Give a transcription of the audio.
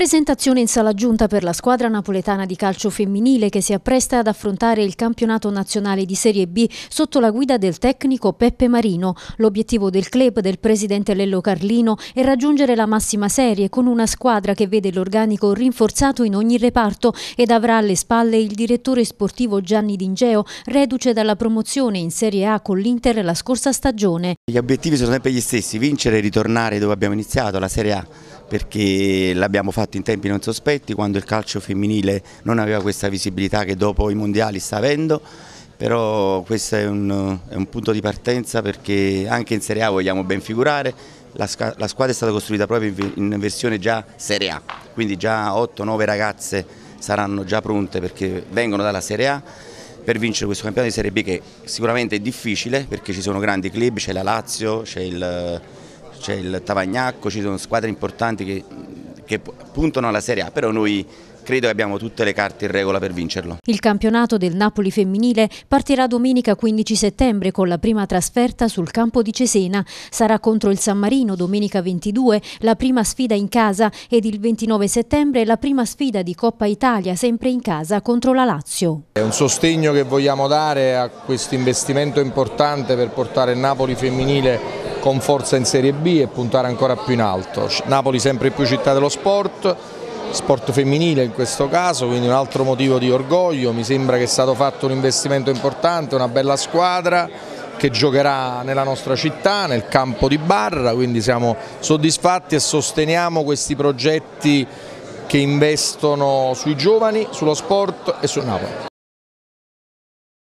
Presentazione in sala giunta per la squadra napoletana di calcio femminile che si appresta ad affrontare il campionato nazionale di Serie B sotto la guida del tecnico Peppe Marino. L'obiettivo del club del presidente Lello Carlino è raggiungere la massima serie con una squadra che vede l'organico rinforzato in ogni reparto ed avrà alle spalle il direttore sportivo Gianni Dingeo, reduce dalla promozione in Serie A con l'Inter la scorsa stagione. Gli obiettivi sono sempre gli stessi, vincere e ritornare dove abbiamo iniziato, la Serie A perché l'abbiamo fatto in tempi non sospetti quando il calcio femminile non aveva questa visibilità che dopo i mondiali sta avendo però questo è un, è un punto di partenza perché anche in Serie A vogliamo ben figurare la, la squadra è stata costruita proprio in, in versione già Serie A quindi già 8-9 ragazze saranno già pronte perché vengono dalla Serie A per vincere questo campionato di Serie B che sicuramente è difficile perché ci sono grandi club, c'è la Lazio, c'è il c'è il Tavagnacco, ci sono squadre importanti che, che puntano alla Serie A, però noi credo che abbiamo tutte le carte in regola per vincerlo. Il campionato del Napoli femminile partirà domenica 15 settembre con la prima trasferta sul campo di Cesena. Sarà contro il San Marino domenica 22 la prima sfida in casa ed il 29 settembre la prima sfida di Coppa Italia sempre in casa contro la Lazio. È un sostegno che vogliamo dare a questo investimento importante per portare il Napoli femminile con forza in Serie B e puntare ancora più in alto. Napoli sempre più città dello sport, sport femminile in questo caso, quindi un altro motivo di orgoglio, mi sembra che è stato fatto un investimento importante, una bella squadra che giocherà nella nostra città, nel campo di Barra, quindi siamo soddisfatti e sosteniamo questi progetti che investono sui giovani, sullo sport e su Napoli.